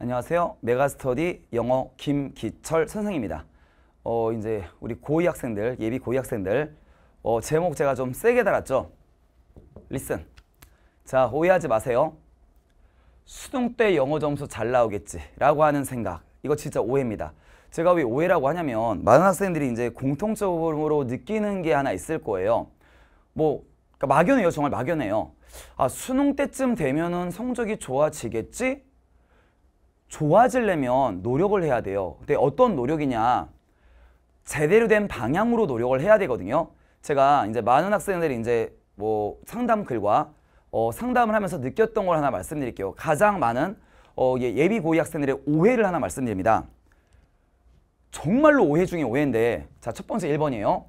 안녕하세요. 메가스터디 영어 김기철 선생입니다. 어, 이제 우리 고2 학생들, 예비 고2 학생들 어, 제목 제가 좀 세게 달았죠? 리슨. 자, 오해하지 마세요. 수능 때 영어 점수 잘 나오겠지 라고 하는 생각. 이거 진짜 오해입니다. 제가 왜 오해라고 하냐면 많은 학생들이 이제 공통적으로 느끼는 게 하나 있을 거예요. 뭐 그러니까 막연해요. 정말 막연해요. 아, 수능 때쯤 되면은 성적이 좋아지겠지? 좋아지려면 노력을 해야 돼요. 근데 어떤 노력이냐? 제대로 된 방향으로 노력을 해야 되거든요. 제가 이제 많은 학생들이 이제 뭐 상담 글과 어, 상담을 하면서 느꼈던 걸 하나 말씀드릴게요. 가장 많은 어, 예, 비 고위 학생들의 오해를 하나 말씀드립니다. 정말로 오해 중에 오해인데 자첫 번째 1번이에요.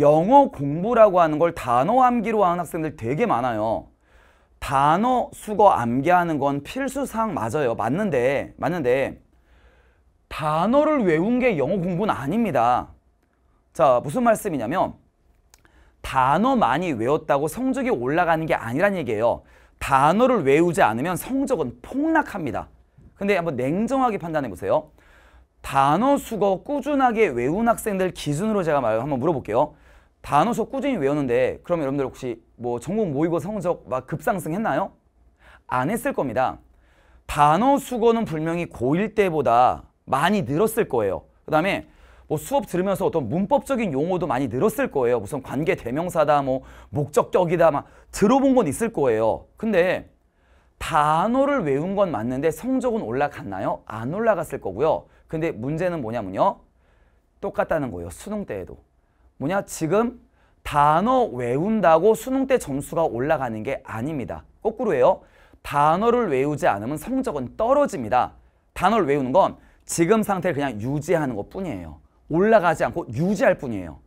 영어 공부라고 하는 걸 단어 암기로 하는 학생들 되게 많아요. 단어 수거 암기하는 건 필수 사항 맞아요. 맞는데 맞는데 단어를 외운 게 영어 공부는 아닙니다. 자, 무슨 말씀이냐면 단어 많이 외웠다고 성적이 올라가는 게 아니란 얘기예요. 단어를 외우지 않으면 성적은 폭락합니다. 근데 한번 냉정하게 판단해 보세요. 단어 수거 꾸준하게 외운 학생들 기준으로 제가 한번 물어볼게요. 단어수 꾸준히 외우는데 그럼 여러분들 혹시 뭐전공 모의고 성적 막 급상승했나요? 안 했을 겁니다. 단어 수고는 분명히 고1 때보다 많이 늘었을 거예요. 그 다음에 뭐 수업 들으면서 어떤 문법적인 용어도 많이 늘었을 거예요. 무슨 관계 대명사다, 뭐 목적격이다, 막 들어본 건 있을 거예요. 근데 단어를 외운 건 맞는데 성적은 올라갔나요? 안 올라갔을 거고요. 근데 문제는 뭐냐면요. 똑같다는 거예요. 수능 때에도. 뭐냐 지금 단어 외운다고 수능 때 점수가 올라가는 게 아닙니다. 거꾸로예요. 단어를 외우지 않으면 성적은 떨어집니다. 단어를 외우는 건 지금 상태를 그냥 유지하는 것 뿐이에요. 올라가지 않고 유지할 뿐이에요.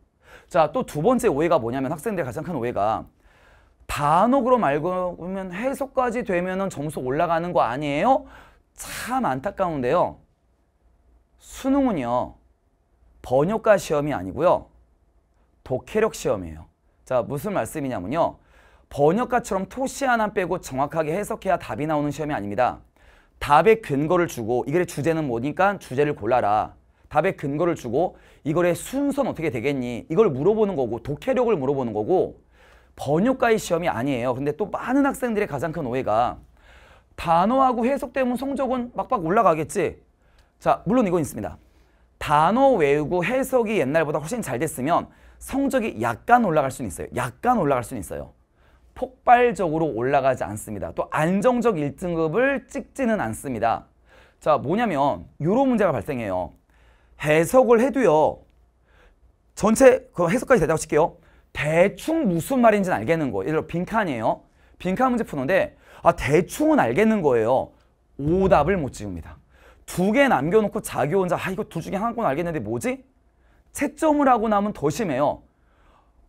자, 또 두 번째 오해가 뭐냐면 학생들 가장 큰 오해가 단어로 말고 보면 해석까지 되면 점수 올라가는 거 아니에요? 참 안타까운데요. 수능은요. 번역가 시험이 아니고요. 독해력 시험이에요. 자, 무슨 말씀이냐면요. 번역가처럼 토시 하나 빼고 정확하게 해석해야 답이 나오는 시험이 아닙니다. 답의 근거를 주고 이 글의 주제는 뭐니까 주제를 골라라. 답의 근거를 주고 이 글의 순서는 어떻게 되겠니? 이걸 물어보는 거고 독해력을 물어보는 거고 번역가의 시험이 아니에요. 근데 또 많은 학생들의 가장 큰 오해가 단어하고 해석 때문에 성적은 막박 올라가겠지. 자, 물론 이건 있습니다. 단어 외우고 해석이 옛날보다 훨씬 잘 됐으면 성적이 약간 올라갈 수는 있어요. 약간 올라갈 수는 있어요. 폭발적으로 올라가지 않습니다. 또 안정적 1등급을 찍지는 않습니다. 자 뭐냐면 이런 문제가 발생해요. 해석을 해도요. 전체 그 해석까지 대답 칠게요. 대충 무슨 말인지는 알겠는 거예요. 예를 들어 빈칸이에요. 빈칸 문제 푸는데 아 대충은 알겠는 거예요. 오답을 못 지웁니다. 두 개 남겨놓고 자기 혼자 아 이거 두 중에 하나는 알겠는데 뭐지? 채점을 하고 나면 더 심해요.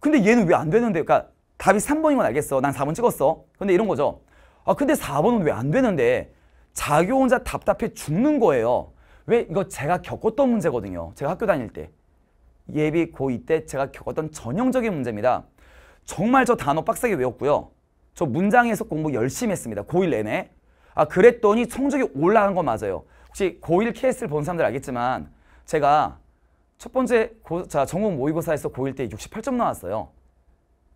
근데 얘는 왜 안 되는데? 그러니까 답이 3번인 건 알겠어. 난 4번 찍었어. 근데 이런 거죠. 아 근데 4번은 왜 안 되는데? 자기 혼자 답답해 죽는 거예요. 왜? 이거 제가 겪었던 문제거든요. 제가 학교 다닐 때. 예비 고2 때 제가 겪었던 전형적인 문제입니다. 정말 저 단어 빡세게 외웠고요. 저 문장 해석 공부 열심히 했습니다. 고1 내내. 아 그랬더니 성적이 올라간 거 맞아요. 혹시 고1 케이스를 본 사람들 알겠지만 제가 첫 번째 고, 자 전국 모의고사에서 고1 때 68점 나왔어요.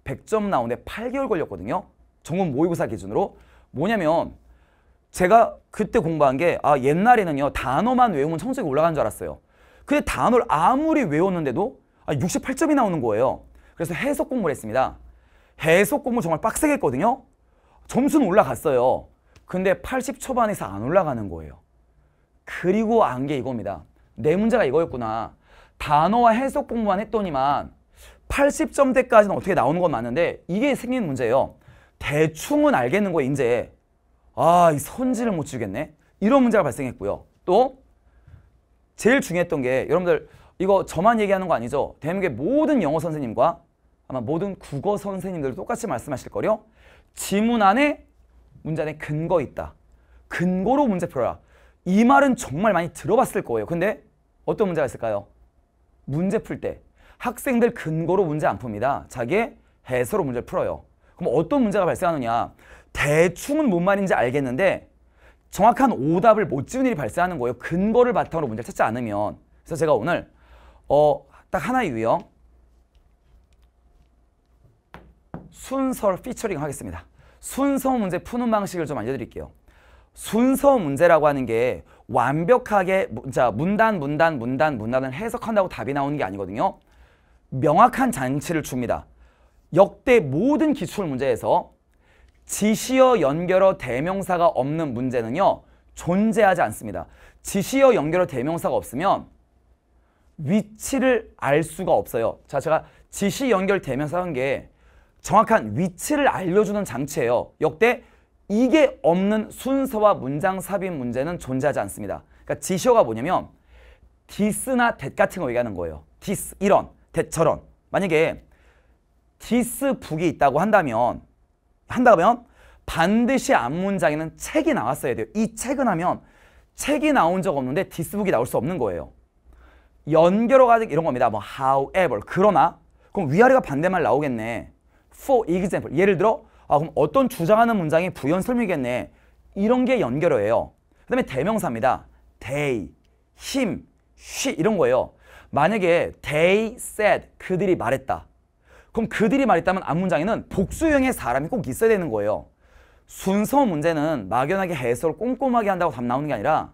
100점 나오는데 8개월 걸렸거든요. 전국 모의고사 기준으로 뭐냐면 제가 그때 공부한 게 아 옛날에는요 단어만 외우면 성적이 올라간 줄 알았어요. 근데 단어를 아무리 외웠는데도 아, 68점이 나오는 거예요. 그래서 해석 공부를 했습니다. 해석 공부 정말 빡세게 했거든요. 점수는 올라갔어요. 근데 80 초반에서 안 올라가는 거예요. 그리고 안 게 이겁니다. 내 문제가 이거였구나. 단어와 해석 공부만 했더니만 80점대까지는 어떻게 나오는 건 맞는데 이게 생긴 문제예요. 대충은 알겠는 거예요, 이제. 아, 이 선지를 못 주겠네. 이런 문제가 발생했고요. 또 제일 중요했던 게 여러분들 이거 저만 얘기하는 거 아니죠? 대한민국의 모든 영어 선생님과 아마 모든 국어 선생님들도 똑같이 말씀하실 거요. 지문 안에 문제 안에 근거 있다. 근거로 문제 풀어라. 이 말은 정말 많이 들어봤을 거예요. 근데 어떤 문제가 있을까요? 문제 풀 때 학생들 근거로 문제 안 풉니다. 자기의 해서로 문제를 풀어요. 그럼 어떤 문제가 발생하느냐. 대충은 뭔 말인지 알겠는데 정확한 오답을 못지은 일이 발생하는 거예요. 근거를 바탕으로 문제를 찾지 않으면. 그래서 제가 오늘 어, 딱 하나의 유형 순서 를 피처링 하겠습니다. 순서 문제 푸는 방식을 좀 알려드릴게요. 순서 문제라고 하는 게 완벽하게 자 문단 문단 문단 문단을 해석한다고 답이 나오는 게 아니거든요. 명확한 장치를 줍니다. 역대 모든 기출 문제에서 지시어 연결어 대명사가 없는 문제는요. 존재하지 않습니다. 지시어 연결어 대명사가 없으면 위치를 알 수가 없어요. 자, 제가 지시 연결 대명사란 게 정확한 위치를 알려주는 장치예요. 역대 이게 없는 순서와 문장 삽입 문제는 존재하지 않습니다. 그러니까 지시어가 뭐냐면 디스나 댓 같은 거 얘기하는 거예요. 디스 이런, 댓 저런. 만약에 디스 북이 있다고 한다면 한다면 반드시 앞 문장에는 책이 나왔어야 돼요. 이 책은 하면 책이 나온 적 없는데 디스북이 나올 수 없는 거예요. 연결어가 이런 겁니다. 뭐 however 그러나 그럼 위아래가 반대말 나오겠네. For example 예를 들어 아 그럼 어떤 주장하는 문장이 부연 설명이겠네. 이런 게 연결어예요. 그 다음에 대명사입니다. they, him, she 이런 거예요. 만약에 they said 그들이 말했다. 그럼 그들이 말했다면 앞 문장에는 복수형의 사람이 꼭 있어야 되는 거예요. 순서 문제는 막연하게 해설을 꼼꼼하게 한다고 답 나오는 게 아니라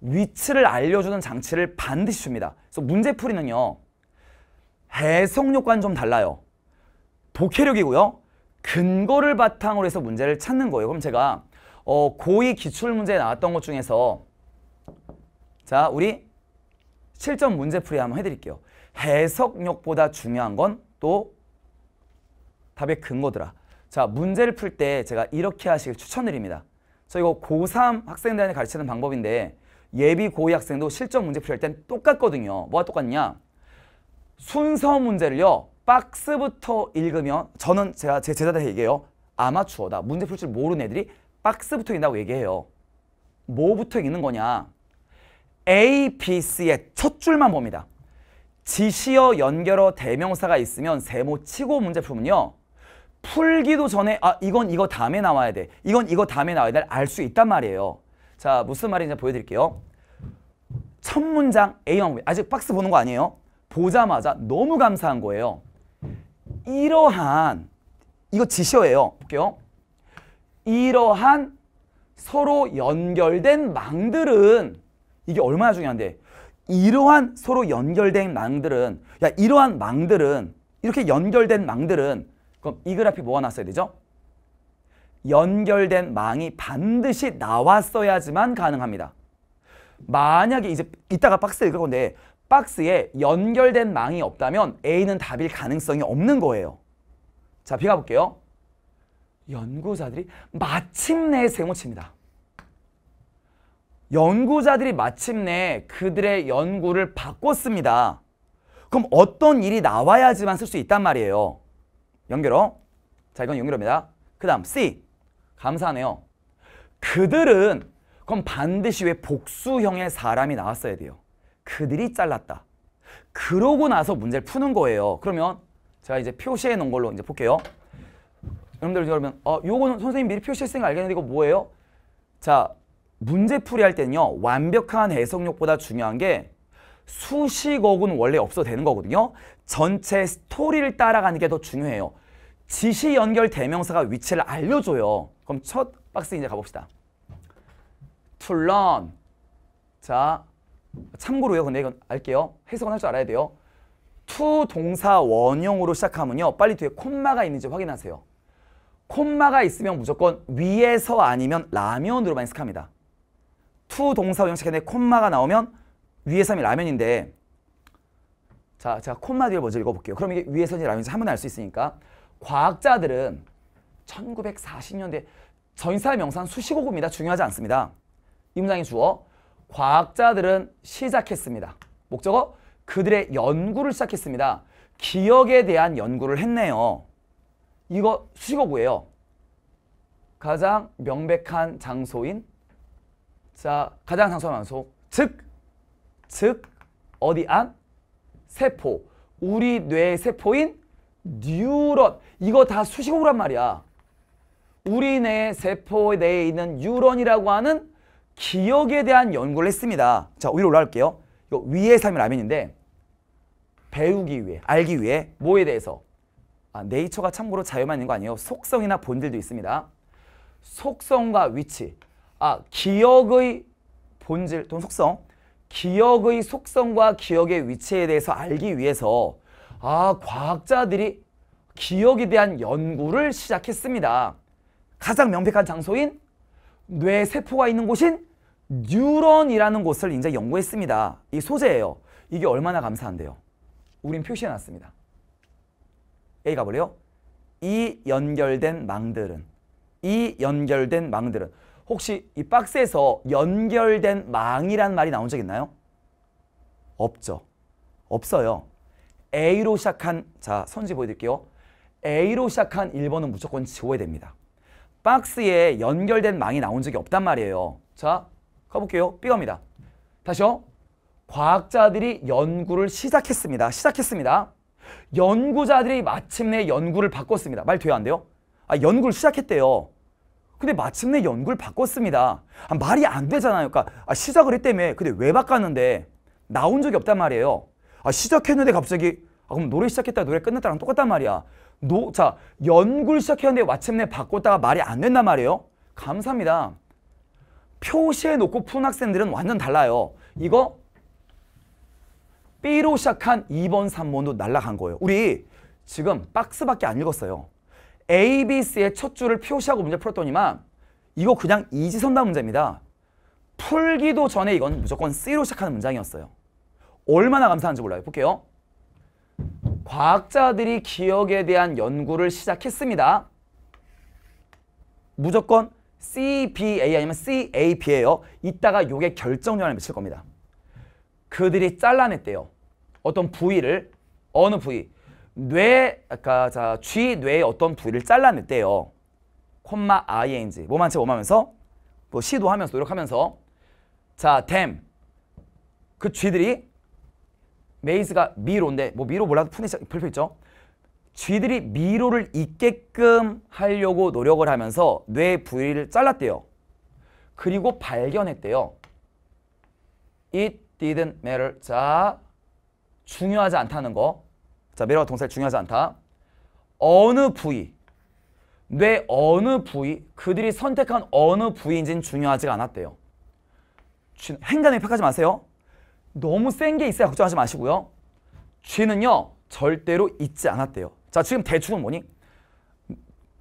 위치를 알려주는 장치를 반드시 줍니다. 그래서 문제풀이는요. 해석력과는 좀 달라요. 독해력이고요. 근거를 바탕으로 해서 문제를 찾는 거예요. 그럼 제가 어, 고2 기출문제에 나왔던 것 중에서 자 우리 실전 문제풀이 한번 해드릴게요. 해석력보다 중요한 건 또 답의 근거더라. 자 문제를 풀 때 제가 이렇게 하시길 추천드립니다. 저 이거 고3 학생들한테 가르치는 방법인데 예비 고2 학생도 실전 문제 풀때 똑같거든요. 뭐가 똑같냐? 순서 문제를요. 박스부터 읽으면 저는 제가 제 제자들한테 얘기해요. 아마추어다. 문제 풀 줄 모르는 애들이 박스부터 읽는다고 얘기해요. 뭐부터 읽는 거냐. A, B, C의 첫 줄만 봅니다. 지시어, 연결어, 대명사가 있으면 세모 치고 문제 풀면요. 풀기도 전에 아 이건 이거 다음에 나와야 돼. 이건 이거 다음에 나와야 돼. 알 수 있단 말이에요. 자 무슨 말인지 보여드릴게요. 첫 문장 A만 봅 아직 박스 보는 거 아니에요. 보자마자 너무 감사한 거예요. 이러한 이거 지시어예요. 볼게요. 이러한 서로 연결된 망들은 이게 얼마나 중요한데 이러한 서로 연결된 망들은 야 이러한 망들은 이렇게 연결된 망들은 그럼 이 그래프 뭐가 났어야 되죠? 연결된 망이 반드시 나왔어야지만 가능합니다. 만약에 이제 이따가 박스 읽을 건데 박스에 연결된 망이 없다면 A는 답일 가능성이 없는 거예요. 자, 비 가볼게요. 연구자들이 마침내 세모칩니다. 연구자들이 마침내 그들의 연구를 바꿨습니다. 그럼 어떤 일이 나와야지만 쓸 수 있단 말이에요. 연결어. 자, 이건 연결어입니다. 그 다음 C. 감사하네요. 그들은 그럼 반드시 왜 복수형의 사람이 나왔어야 돼요. 그들이 잘랐다. 그러고 나서 문제를 푸는 거예요. 그러면 제가 이제 표시해 놓은 걸로 이제 볼게요. 여러분들 그러면 어 요거는 선생님 미리 표시했으니까 알겠는데 이거 뭐예요? 자 문제 풀이할 때는요 완벽한 해석력보다 중요한 게 수식어군 원래 없어 되는 거거든요. 전체 스토리를 따라가는 게 더 중요해요. 지시 연결 대명사가 위치를 알려줘요. 그럼 첫 박스 이제 가봅시다. 툴런 자 참고로요. 근데 이건 알게요. 해석은 할 줄 알아야 돼요. 투 동사 원형으로 시작하면요. 빨리 뒤에 콤마가 있는지 확인하세요. 콤마가 있으면 무조건 위에서 아니면 라면으로 많이 스합니다. 투 동사 원형 시작했는 콤마가 나오면 위에서 하면 라면인데 자, 제가 콤마 뒤를 먼저 읽어볼게요. 그럼 이게 위에서인지 라면인지 한 번에 알수 있으니까 과학자들은 1940년대 전사 명사는 수식어구입니다. 중요하지 않습니다. 이 문장의 주어 과학자들은 시작했습니다. 목적어 그들의 연구를 시작했습니다. 기억에 대한 연구를 했네요. 이거 수식어구예요. 가장 명백한 장소인 자 가장 장소한 장소 즉, 즉 어디 안? 세포 우리 뇌 세포인 뉴런 이거 다 수식어란 말이야. 우리 뇌 세포 내에 있는 뉴런이라고 하는 기억에 대한 연구를 했습니다. 자, 위로 올라갈게요. 이거 위에 삶이 라면인데 배우기 위해, 알기 위해 뭐에 대해서? 아, 네이처가 참고로 자유만 있는 거 아니에요. 속성이나 본질도 있습니다. 속성과 위치. 아, 기억의 본질 또는 속성. 기억의 속성과 기억의 위치에 대해서 알기 위해서 아, 과학자들이 기억에 대한 연구를 시작했습니다. 가장 명백한 장소인 뇌 세포가 있는 곳인 뉴런이라는 곳을 이제 연구했습니다. 이 소재예요. 이게 얼마나 감사한데요. 우린 표시해놨습니다. A 가볼래요? 이 연결된 망들은 이 연결된 망들은 혹시 이 박스에서 연결된 망이란 말이 나온 적 있나요? 없죠. 없어요. A로 시작한 자 선지 보여드릴게요. A로 시작한 1번은 무조건 지워야 됩니다. 박스에 연결된 망이 나온 적이 없단 말이에요. 자, 가볼게요. B 갑니다. 다시요. 과학자들이 연구를 시작했습니다. 시작했습니다. 연구자들이 마침내 연구를 바꿨습니다. 말 돼요? 안 돼요? 아, 연구를 시작했대요. 근데 마침내 연구를 바꿨습니다. 아, 말이 안 되잖아요. 그러니까 아, 시작을 했다며. 근데 왜 바꿨는데? 나온 적이 없단 말이에요. 아, 시작했는데 갑자기 아, 그럼 노래 시작했다 노래 끝났다랑 똑같단 말이야. 노, 자, 연구를 시작했는데 마침내 바꿨다가 말이 안 된단 말이에요. 감사합니다. 표시해 놓고 푸는 학생들은 완전 달라요. 이거 B로 시작한 2번, 3번도 날라간 거예요. 우리 지금 박스밖에 안 읽었어요. A, B, C의 첫 줄을 표시하고 문제 풀었더니만 이거 그냥 이지선다 문제입니다. 풀기도 전에 이건 무조건 C로 시작하는 문장이었어요. 얼마나 감사한지 몰라요. 볼게요. 과학자들이 기억에 대한 연구를 시작했습니다. 무조건 CBA 아니면 CAP예요. 이따가 요게 결정력을 미칠 겁니다. 그들이 잘라냈대요. 어떤 부위를 어느 부위 뇌 아까 자 G 뇌의 어떤 부위를 잘라냈대요. 콤마 ING 몸 한채 몸하면서 뭐 시도하면서 노력하면서 자 d 그 G들이 메이즈가 미로인데 뭐 미로 몰라도 풀표있죠. 쥐들이 미로를 잊게끔 하려고 노력을 하면서 뇌 부위를 잘랐대요. 그리고 발견했대요. It didn't matter. 자, 중요하지 않다는 거. 자, 매러 동사를 중요하지 않다. 어느 부위, 뇌 어느 부위, 그들이 선택한 어느 부위인지는 중요하지가 않았대요. 행간을 팩하지 마세요. 너무 센 게 있어야 걱정하지 마시고요. 쥐는요 절대로 잊지 않았대요. 자 지금 대충은 뭐니?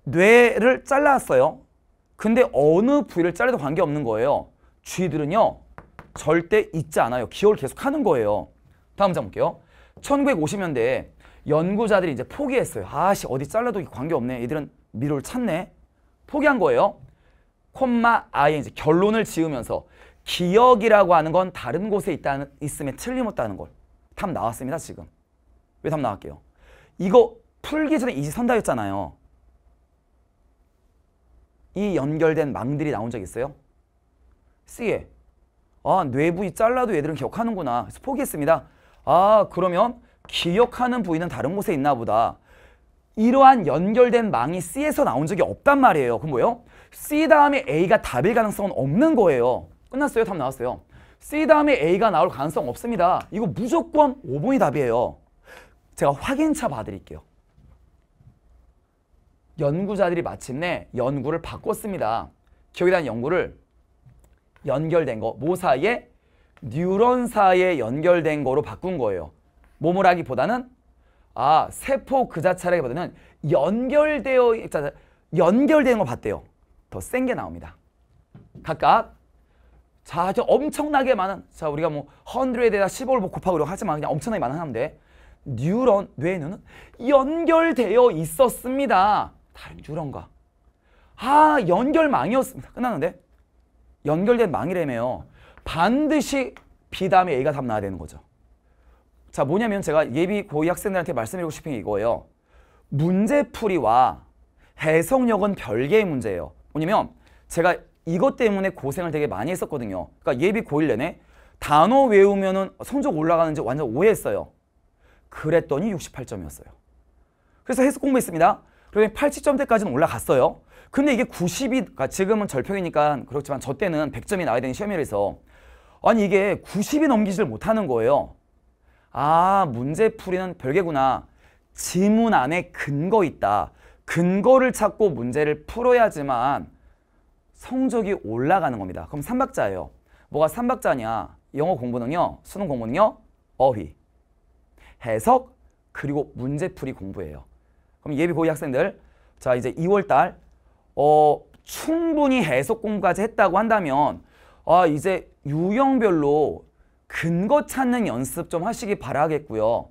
뇌를 잘랐어요. 근데 어느 부위를 잘라도 관계없는 거예요. 쥐들은요 절대 잊지 않아요. 기억을 계속 하는 거예요. 다음 장 볼게요. 1950년대에 연구자들이 이제 포기했어요. 아씨 어디 잘라도 관계없네. 얘들은 미로를 찾네. 포기한 거예요. 콤마 아예 이제 결론을 지으면서 기억이라고 하는 건 다른 곳에 있다는, 있음에 틀림없다는 걸. 답 나왔습니다, 지금. 왜 답 나왔게요? 이거 풀기 전에 이제 선다였잖아요. 이 연결된 망들이 나온 적 있어요? C에 아 뇌부위 잘라도 얘들은 기억하는구나 그래서 포기했습니다. 아 그러면 기억하는 부위는 다른 곳에 있나 보다. 이러한 연결된 망이 C에서 나온 적이 없단 말이에요. 그럼 뭐예요? C 다음에 A가 답일 가능성은 없는 거예요. 끝났어요. 답 나왔어요. C 다음에 A가 나올 가능성 없습니다. 이거 무조건 5번이 답이에요. 제가 확인차 봐드릴게요. 연구자들이 마침내 연구를 바꿨습니다. 기억에 대한 연구를 연결된 거, 모 사이에 뉴런 사이에 연결된 거로 바꾼 거예요. 몸을 하기보다는 아 세포 그 자체라기보다는 연결되어 연결되는 봤대요. 더 센 게 나옵니다. 각각 자, 아주 엄청나게 많은 자 우리가 뭐 100에다 15를 뭐 곱하고 이 하지만 그냥 엄청나게 많은 하나인데 뉴런 뇌는 연결되어 있었습니다. 다른 뉴런과 아 연결망이었습니다. 끝났는데 연결된 망이라며요. 반드시 비담의 A가 답 나야 와 되는 거죠. 자 뭐냐면 제가 예비 고위 학생들한테 말씀드리고 싶은 게 이거예요. 문제풀이와 해석력은 별개의 문제예요. 뭐냐면 제가 이것 때문에 고생을 되게 많이 했었거든요. 그러니까 예비 고1 내내 단어 외우면 은 성적 올라가는지 완전 오해했어요. 그랬더니 68점이었어요. 그래서 해석 공부했습니다. 그러면 80점대까지는 올라갔어요. 근데 이게 90이 그러니까 지금은 절평이니까 그렇지만 저 때는 100점이 나와야 되는 시험이라서 아니 이게 90이 넘기질 못하는 거예요. 아 문제풀이는 별개구나. 지문 안에 근거 있다. 근거를 찾고 문제를 풀어야지만 성적이 올라가는 겁니다. 그럼 삼박자예요 뭐가 삼박자냐 영어 공부는요. 수능 공부는요. 어휘, 해석, 그리고 문제풀이 공부예요. 그럼 예비 고위 학생들 자 이제 2월달 어, 충분히 해석 공부까지 했다고 한다면 아 이제 유형별로 근거 찾는 연습 좀 하시기 바라겠고요.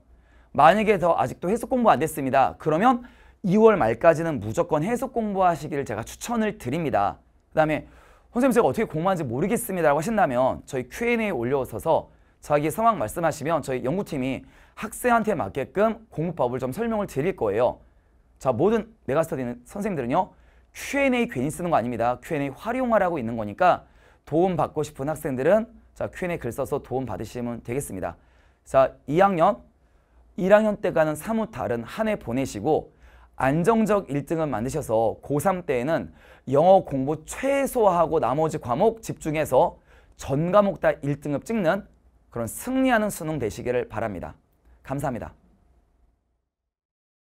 만약에 더 아직도 해석 공부 안 됐습니다. 그러면 2월 말까지는 무조건 해석 공부하시기를 제가 추천을 드립니다. 그 다음에 선생님 제가 어떻게 공부하는지 모르겠습니다라고 하신다면 저희 Q&A에 올려서 자기 상황 말씀하시면 저희 연구팀이 학생한테 맞게끔 공부법을 좀 설명을 드릴 거예요. 자 모든 메가스터디는 선생님들은요 Q&A 괜히 쓰는 거 아닙니다. Q&A 활용하라고 있는 거니까 도움 받고 싶은 학생들은 자 Q&A 글 써서 도움 받으시면 되겠습니다. 자 2학년 1학년 때 가는 사뭇 다른 한 해 보내시고 안정적 1등을 만드셔서 고3 때에는 영어 공부 최소화하고 나머지 과목 집중해서 전 과목 다 1등급 찍는 그런 승리하는 수능 되시기를 바랍니다. 감사합니다.